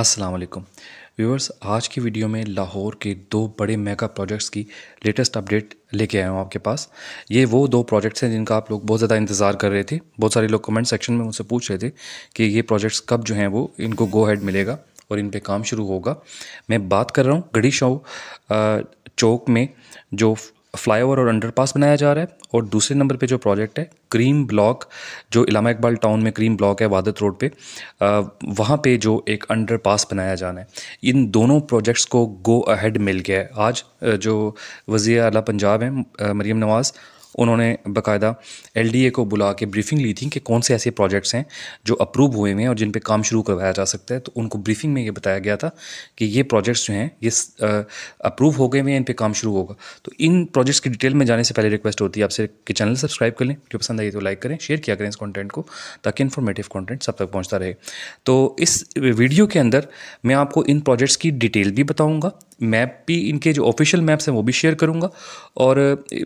अस्सलाम वालेकुम व्यूवर्स आज की वीडियो में लाहौर के दो बड़े मेगा प्रोजेक्ट्स की लेटेस्ट अपडेट लेके आया हूँ आपके पास ये वो दो प्रोजेक्ट्स हैं जिनका आप लोग बहुत ज़्यादा इंतज़ार कर रहे थे बहुत सारे लोग कमेंट सेक्शन में मुझसे पूछ रहे थे कि ये प्रोजेक्ट्स कब जो हैं वो इनको गो हेड मिलेगा और इन पर काम शुरू होगा मैं बात कर रहा हूँ गढ़ी शाह चौक में जो फ्लाईओवर और अंडरपास बनाया जा रहा है और दूसरे नंबर पे जो प्रोजेक्ट है क्रीम ब्लॉक जो इलामा इकबाल टाउन में क्रीम ब्लॉक है वादत रोड पे वहाँ पे जो एक अंडरपास बनाया जाना है इन दोनों प्रोजेक्ट्स को गो अहेड मिल गया है आज जो वज़ी अला पंजाब हैं मरीम नवाज़ उन्होंने बाकायदा एल को बुला के ब्रीफिंग ली थी कि कौन से ऐसे प्रोजेक्ट्स हैं जो अप्रूव हुए हुए हैं और जिन पर काम शुरू करवाया जा सकता है तो उनको ब्रीफिंग में ये बताया गया था कि ये प्रोजेक्ट्स जो हैं ये अप्रूव हो गए हुए हैं इन पर काम शुरू होगा तो इन प्रोजेक्ट्स की डिटेल में जाने से पहले रिक्वेस्ट होती है आपसे कि चैनल सब्सक्राइब कर लें जो पसंद आई तो लाइक करें शेयर किया करें इस कॉन्टेंट को ताकि इन्फॉर्मेटिव कॉन्टेंट सब तक पहुँचता रहे तो इस वीडियो के अंदर मैं आपको इन प्रोजेक्ट्स की डिटेल भी बताऊँगा मैप भी इनके जो ऑफिशियल मैप्स हैं वो भी शेयर करूँगा और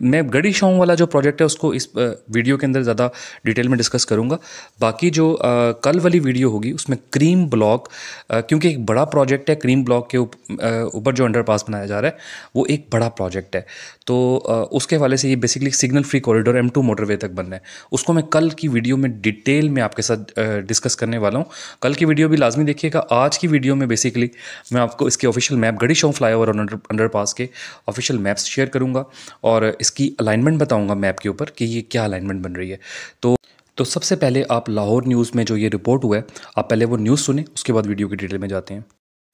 मैं गढ़ी शाऊँ वाला जो प्रोजेक्ट है उसको इस वीडियो के अंदर ज़्यादा डिटेल में डिस्कस करूँगा बाकी जो आ, कल वाली वीडियो होगी उसमें क्रीम ब्लॉक क्योंकि एक बड़ा प्रोजेक्ट है क्रीम ब्लॉक के ऊपर जो पास बनाया जा रहा है वो एक बड़ा प्रोजेक्ट है तो आ, उसके हवाले से ये basically signal free corridor M two motorway तक बनना है उसको मैं कल की वीडियो में डिटेल में आपके साथ डिस्कस करने वाला हूँ कल की वीडियो भी लाजमी देखिएगा आज की वीडियो में बेसिकली मैं आपको इसके official map Garhi Shahu flyover और अंडर पास के ऑफिशियल मैप्स शेयर करूँगा और इसकी अलाइनमेंट बताऊँगा मैप के ऊपर कि ये क्या अलाइनमेंट बन रही है तो तो सबसे पहले आप लाहौर न्यूज़ में जो ये रिपोर्ट हुआ है आप पहले वो न्यूज़ सुने उसके बाद वीडियो की डिटेल में जाते हैं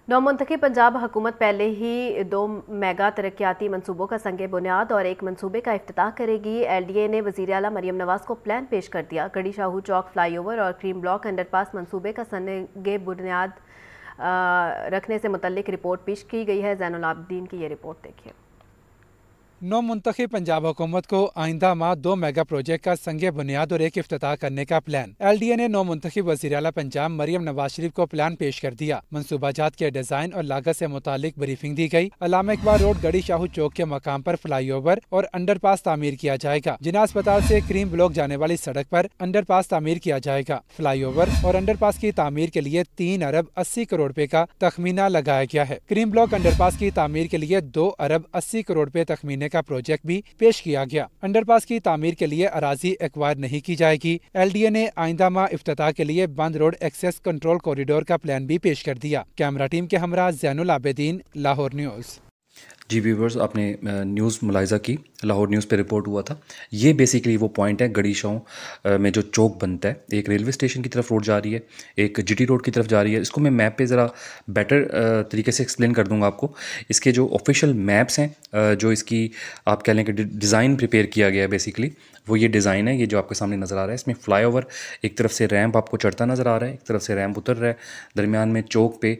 नौ मुंतखब पंजाब हुकूमत पहले ही दो मेगा तरक्याती मनसूबों का संग बुनियाद और एक मनसूबे का अफ्ताह करेगी एल डी ए ने वजीर अला मरीम नवाज को प्लान पेश कर दिया कड़ी शाहू चौक फ्लाई ओवर और क्रीम ब्लॉक अंडरपास मनसूबे का संग बुनियाद रखने से मुतलिक रिपोर्ट पेश की गई है जैनलाब्दीन की ये रिपोर्ट देखिए नौ मुंतखब पंजाब हुकूमत को आइंदा माह दो मेगा प्रोजेक्ट का संग बुनियाद और एक अफ्ताह करने का प्लान एल डी ए ने नौ मुंतब वजी अला पंजाब मरियम नवाज शरीफ को प्लान पेश कर दिया मनसूबा जात के डिजाइन और लागत ऐसी मुतालिक ब्रीफिंग दी गयी अलामा इकबाल रोड गड़ी शाहू चौक के मकाम आरोप फ्लाई ओवर और अंडर पास तमीर किया जाएगा जिना अस्पताल ऐसी क्रीम ब्लॉक जाने वाली सड़क आरोप अंडर पास तमीर किया जाएगा फ्लाई ओवर और अंडर पास की तमीर के लिए तीन अरब अस्सी करोड़ रूपए का तखमीना लगाया गया है क्रीम ब्लॉक अंडर पास की तमीर के लिए दो अरब अस्सी करोड़ रूपए तखमीने का प्रोजेक्ट भी पेश किया गया पास की तमीर के लिए अराजी एक्वायर नहीं की जाएगी एल डी ए ने आइंदा माह अफ्ताह के लिए बंद रोड एक्सेस कंट्रोल कॉरिडोर का प्लान भी पेश कर दिया कैमरा टीम के हमरा जैनुल आबेदीन लाहौर न्यूज़ जी व्यूवर्स आपने न्यूज़ मुलायजा की लाहौर न्यूज़ पे रिपोर्ट हुआ था ये बेसिकली वो पॉइंट है गड़ी में जो चौक बनता है एक रेलवे स्टेशन की तरफ रोड जा रही है एक जीटी रोड की तरफ जा रही है इसको मैं मैप पे ज़रा बेटर तरीके से एक्सप्लेन कर दूंगा आपको इसके जो ऑफिशियल मैप्स हैं जो इसकी आप कह लें कि डिज़ाइन प्रिपेयर किया गया है बेसिकली वो ये डिज़ाइन है ये जो आपके सामने नज़र आ रहा है इसमें फ्लाई एक तरफ से रैम्प आपको चढ़ता नज़र आ रहा है एक तरफ से रैम्प उतर रहा है दरमियान में चौक पे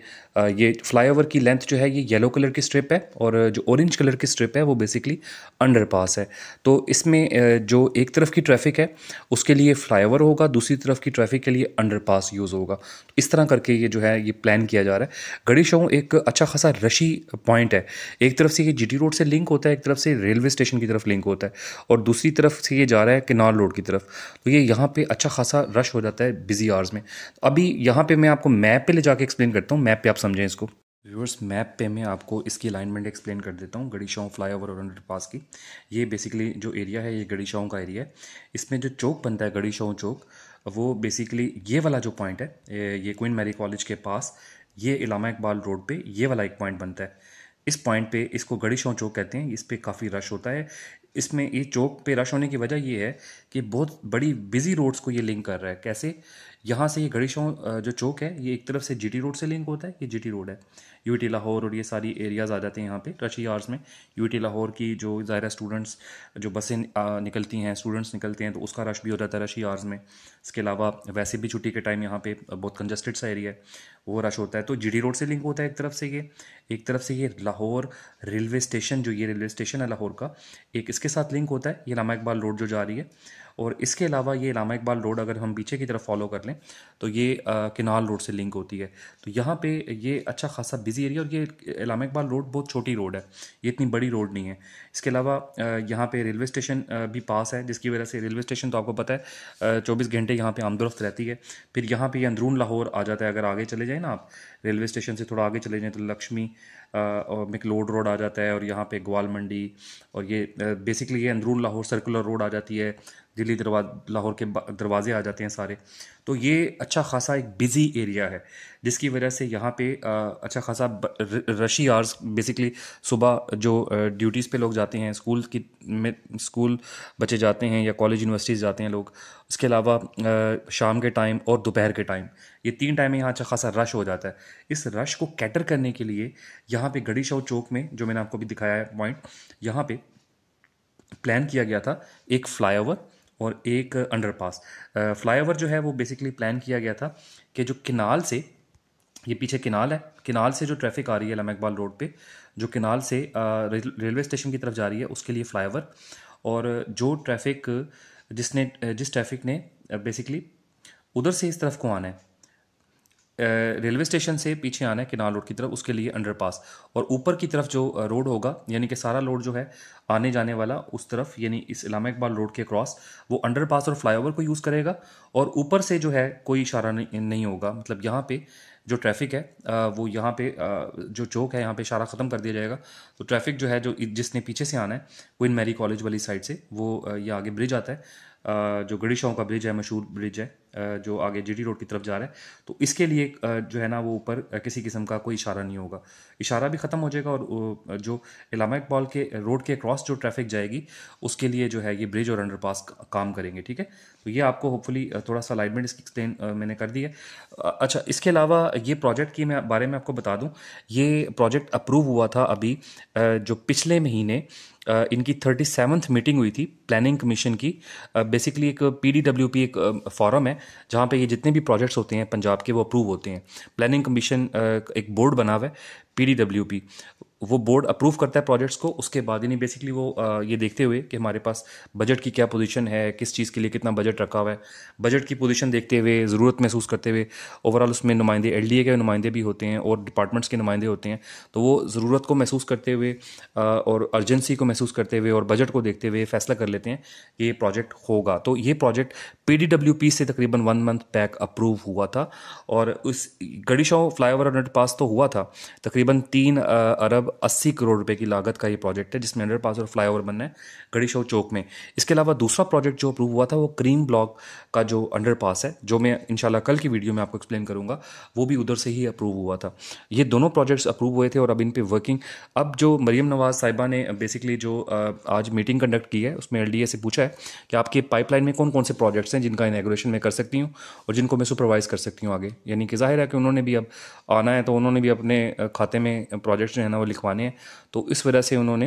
ये फ्लाई की लेंथ जो है ये येलो कलर की स्ट्रिप है और जो जो ऑरेंज कलर की स्ट्रिप है वो बेसिकली अंडरपास है तो इसमें जो एक तरफ की ट्रैफिक है उसके लिए फ्लाईओवर होगा दूसरी तरफ की ट्रैफिक के लिए अंडरपास यूज़ होगा तो इस तरह करके ये जो है ये प्लान किया जा रहा है गड़ी शो एक अच्छा खासा रशी पॉइंट है एक तरफ से ये जी रोड से लिंक होता है एक तरफ से रेलवे स्टेशन की तरफ लिंक होता है और दूसरी तरफ से ये जा रहा है किनार रोड की तरफ तो ये यहाँ पर अच्छा खासा रश हो जाता है बिजी आवर्स में अभी यहाँ पर मैं आपको मैप पर ले जाकर एक्सप्लेन करता हूँ मैप पर आप समझें इसको व्यूअर्स मैप पे मैं आपको इसकी अलाइनमेंट एक्सप्लेन कर देता हूँ गड़ी शाह फ्लाई ओवर और अंडरपास की ये बेसिकली जो एरिया है ये गड़ी शाहों का एरिया है इसमें जो चौक बनता है गड़ी शाहों चौक वो बेसिकली ये वाला जो पॉइंट है ये क्वीन मैरी कॉलेज के पास ये इलामा इकबाल रोड पे ये वाला एक पॉइंट बनता है इस पॉइंट पे इसको गड़ी शाह चौक कहते हैं इस पर काफ़ी रश होता है इसमें ये चौक पे रश होने की वजह ये है कि बहुत बड़ी बिजी रोड्स को ये लिंक कर रहा है कैसे यहाँ से ये घड़ी जो चौक है ये एक तरफ से जीटी रोड से लिंक होता है ये जीटी रोड है यू लाहौर और ये सारी एरियाज़ आ जाते हैं यहाँ पे रशी आर्स में यू लाहौर की जो ज़ाहिर स्टूडेंट्स जो बसें निकलती हैं स्टूडेंट्स निकलते हैं तो उसका रश भी हो जाता है रशी आर्स में इसके अलावा वैसे भी छुट्टी के टाइम यहाँ पे बहुत कंजस्टेड सा एरिया है वो रश होता है तो जी रोड से लिंक होता है एक तरफ से ये एक तरफ से ये लाहौर रेलवे स्टेशन जो ये रेलवे स्टेशन है लाहौर का एक इसके साथ लिंक होता है ये लामा इकबाल रोड जो जा रही है और इसके अलावा ये लामा इकबाल रोड अगर हम पीछे की तरफ फॉलो कर लें तो ये किनाल रोड से लिंक होती है तो यहाँ पे ये अच्छा खासा बिजी एरिया और ये लामा इकबाल रोड बहुत छोटी रोड है ये इतनी बड़ी रोड नहीं है इसके अलावा यहाँ पे रेलवे स्टेशन भी पास है जिसकी वजह से रेलवे स्टेशन तो आपको पता है चौबीस घंटे यहाँ पर आमदोरफ्त रहती है फिर यहाँ पर अंदरून लाहौर आ जाता है अगर आगे चले जाए ना आप रेलवे स्टेशन से थोड़ा आगे चले जाएँ तो लक्ष्मी मिकलोड रोड आ जाता है और यहाँ पे ग्वाल मंडी और ये बेसिकली ये अंदरून लाहौर सर्कुलर रोड आ जाती है दिल्ली दरवाज़ लाहौर के दरवाज़े आ जाते हैं सारे तो ये अच्छा खासा एक बिज़ी एरिया है जिसकी वजह से यहाँ पे अच्छा खासा रशी आर्स बेसिकली सुबह जो ड्यूटीज़ पे लोग जाते हैं स्कूल की में स्कूल बच्चे जाते हैं या कॉलेज यूनिवर्सिटीज़ जाते हैं लोग उसके अलावा शाम के टाइम और दोपहर के टाइम ये तीन टाइम यहाँ अच्छा खासा रश हो जाता है इस रश को कैटर करने के लिए यहाँ पर गड़ी शाह चौक में जो मैंने आपको भी दिखाया है पॉइंट यहाँ पर प्लान किया गया था एक फ्लाईओवर और एक अंडर फ्लाई ओवर जो है वो बेसिकली प्लान किया गया था कि जो किनाल से ये पीछे किनाल है किनाल से जो ट्रैफिक आ रही है लामा इकबाल रोड पे जो किनाल से रेलवे स्टेशन की तरफ जा रही है उसके लिए ओवर और जो ट्रैफिक जिसने जिस ट्रैफिक ने बेसिकली उधर से इस तरफ को आना है रेलवे स्टेशन से पीछे आना है किनार रोड की तरफ उसके लिए अंडरपास और ऊपर की तरफ जो रोड होगा यानी कि सारा रोड जो है आने जाने वाला उस तरफ यानी इस इलामा इकबाल रोड के क्रॉस वो अंडरपास और फ्लाईओवर को यूज़ करेगा और ऊपर से जो है कोई इशारा नहीं होगा मतलब यहाँ पे जो ट्रैफिक है वो यहाँ पे जो चौक है यहाँ पे इशारा ख़त्म कर दिया जाएगा तो ट्रैफिक जो है जो जिसने पीछे से आना है क्विन मैरी कॉलेज वाली साइड से वो ये आगे ब्रिज आता है जो गढ़ी शाह का ब्रिज है मशहूर ब्रिज है जो आगे जीडी रोड की तरफ जा रहा है तो इसके लिए जो है ना वो ऊपर किसी किस्म का कोई इशारा नहीं होगा इशारा भी ख़त्म हो जाएगा और जो इलामा इकबाल के रोड के क्रॉस जो ट्रैफिक जाएगी उसके लिए जो है ये ब्रिज और अंडरपास काम करेंगे ठीक है तो ये आपको होपफुली थोड़ा सा अलाइनमेंट इसकी एक्सप्लेन मैंने कर दी है अच्छा इसके अलावा ये प्रोजेक्ट की मैं बारे में आपको बता दूँ ये प्रोजेक्ट अप्रूव हुआ था अभी जो पिछले महीने इनकी थर्टी सेवन्थ मीटिंग हुई थी प्लानिंग कमीशन की बेसिकली एक पी डी डब्ल्यू पी एक फॉरम है जहाँ पे ये जितने भी प्रोजेक्ट्स होते हैं पंजाब के वो अप्रूव होते हैं प्लानिंग कमीशन एक बोर्ड बना हुआ है पी डी डब्ल्यू पी वो बोर्ड अप्रूव करता है प्रोजेक्ट्स को उसके बाद यानी बेसिकली वो ये देखते हुए कि हमारे पास बजट की क्या पोजीशन है किस चीज़ के लिए कितना बजट रखा हुआ है बजट की पोजीशन देखते हुए ज़रूरत महसूस करते हुए ओवरऑल उसमें नुमाइंदे एल के नुमाइंदे भी होते हैं और डिपार्टमेंट्स के नुमाइंदे होते हैं तो वो ज़रूरत को महसूस करते हुए और अर्जेंसी को महसूस करते हुए और बजट को देखते हुए फैसला कर लेते हैं कि ये प्रोजेक्ट होगा तो ये प्रोजेक्ट पी से तकरीबन वन मंथ बैक अप्रूव हुआ था और उस गड़ी शाह फ्लाई ओवर पास तो हुआ था तकरीबन तीन अरब अस्सी करोड़ रुपए की लागत का ये प्रोजेक्ट है जिसमें अंडरपास और फ्लाई ओवर बनना है गड़ी शव चौक में इसके अलावा दूसरा प्रोजेक्ट जो अप्रूव हुआ था वो क्रीम ब्लॉक का जो अंडर पास है जो मैं इंशाल्लाह कल की वीडियो में आपको एक्सप्लेन करूंगा वो भी उधर से ही अप्रूव हुआ था ये दोनों प्रोजेक्ट्स अप्रूव हुए थे और अब इन पर वर्किंग अब जो मरीम नवाज साहिबा ने बेसिकली जो आज मीटिंग कंडक्ट की है उसमें एल से पूछा है कि आपके पाइपलाइन में कौन कौन से प्रोजेक्ट्स हैं जिनका इनाग्रेशन मैं कर सकती हूँ और जिनको मैं सुपरवाइज़ कर सकती हूँ आगे यानी कि जाहिर है कि उन्होंने भी अब आना है तो उन्होंने भी अपने खाते में प्रोजेक्ट्स जो है ना वो लिखवा सिखवाने हैं तो इस वजह से उन्होंने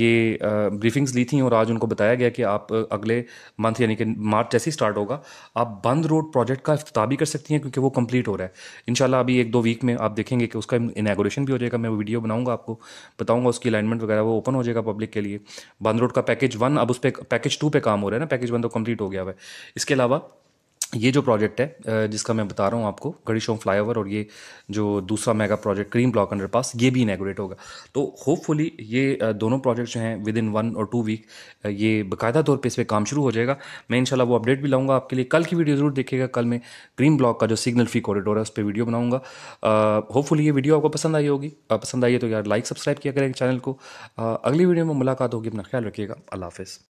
ये ब्रीफिंग्स ली थी और आज उनको बताया गया कि आप अगले मंथ यानी कि मार्च जैसे ही स्टार्ट होगा आप बंद रोड प्रोजेक्ट का अफ्ताह भी कर सकती हैं क्योंकि वो कंप्लीट हो रहा है इन अभी एक दो वीक में आप देखेंगे कि उसका इनाग्रेशन भी हो जाएगा मैं वीडियो बनाऊंगा आपको बताऊंगा उसकी अलाइनमेंट वगैरह वो ओपन हो जाएगा पब्लिक के लिए बंद रोड का पैकेज वन अब उस पर पैकेज टू पर काम हो रहा है ना पैकेज वन तो कम्प्लीट हो गया है इसके अलावा ये जो प्रोजेक्ट है जिसका मैं बता रहा हूँ आपको शोम फ्लाईओवर और ये जो दूसरा mega project Karim block underpass ये भी इनेगोरेट होगा तो होपफुली ये दोनों प्रोजेक्ट जो हैं विद इन वन और टू वीक ये बाकायदा तौर पे इस पर काम शुरू हो जाएगा मैं इंशाल्लाह वो अपडेट भी लाऊंगा आपके लिए कल की वीडियो ज़रूर देखिएगा कल मैं क्रीम ब्लॉक का जो सिग्नल फ्री कॉरिडोर है उस पर वीडियो बनाऊँगा होपफुली ये वीडियो आपको पसंद आई होगी पसंद आई है तो यार लाइक सब्सक्राइब किया करें चैनल को अगली वीडियो में मुलाकात होगी अपना ख्याल रखिएगा अल्लाह हाफिज़